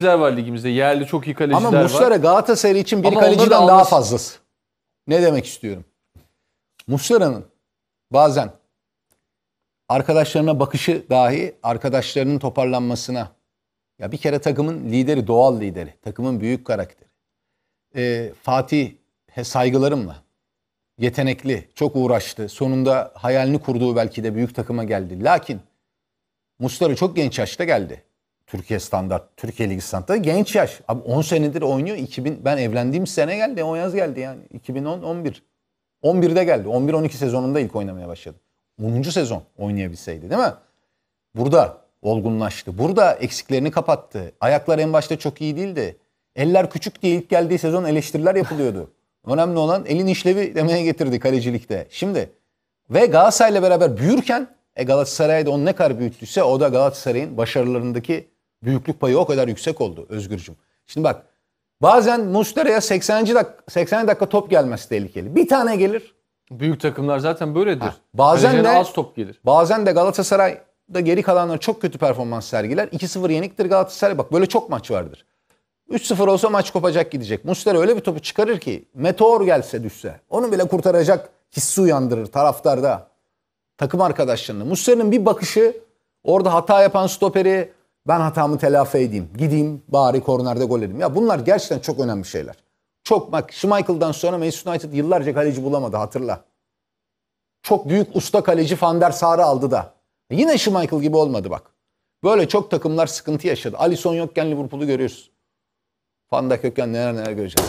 kaleciler var ligimizde. Yerli çok iyi kaleciler var. Ama Muslera Galatasaray için bir Ama kaleciden da daha alması- fazlası. Ne demek istiyorum? Muslera'nın bazen arkadaşlarına bakışı dahi arkadaşlarının toparlanmasına. Ya bir kere takımın lideri, doğal lideri. Takımın büyük karakteri. Ee, Fatih saygılarımla. Yetenekli, çok uğraştı. Sonunda hayalini kurduğu belki de büyük takıma geldi. Lakin Muslera çok genç yaşta geldi. Türkiye standart, Türkiye Ligi standartı genç yaş. Abi 10 senedir oynuyor. 2000 ben evlendiğim sene geldi. O yaz geldi yani. 2010 11. 11'de geldi. 11 12 sezonunda ilk oynamaya başladı. 10. sezon oynayabilseydi değil mi? Burada olgunlaştı. Burada eksiklerini kapattı. Ayaklar en başta çok iyi değildi. Eller küçük diye ilk geldiği sezon eleştiriler yapılıyordu. Önemli olan elin işlevi demeye getirdi kalecilikte. Şimdi ve Galatasaray'la beraber büyürken e Galatasaray'da onu ne kadar büyüttüyse o da Galatasaray'ın başarılarındaki Büyüklük payı o kadar yüksek oldu Özgürcüm. Şimdi bak bazen Mustera'ya 80. Dak 80 dakika top gelmesi tehlikeli. Bir tane gelir. Büyük takımlar zaten böyledir. Ha, bazen Kalecene de az top gelir. Bazen de Galatasaray da geri kalanlar çok kötü performans sergiler. 2-0 yeniktir Galatasaray. Bak böyle çok maç vardır. 3-0 olsa maç kopacak gidecek. Muslera öyle bir topu çıkarır ki meteor gelse düşse onu bile kurtaracak hissi uyandırır taraftarda. Takım arkadaşlarını. Muslera'nın bir bakışı orada hata yapan stoperi, ben hatamı telafi edeyim. Gideyim bari kornerde gol edeyim. Ya bunlar gerçekten çok önemli şeyler. Çok bak Schmeichel'dan sonra Manchester United yıllarca kaleci bulamadı hatırla. Çok büyük usta kaleci Van der Sar'ı aldı da. Yine Schmeichel gibi olmadı bak. Böyle çok takımlar sıkıntı yaşadı. Alisson yokken Liverpool'u görüyoruz. Van da yokken neler neler göreceğiz.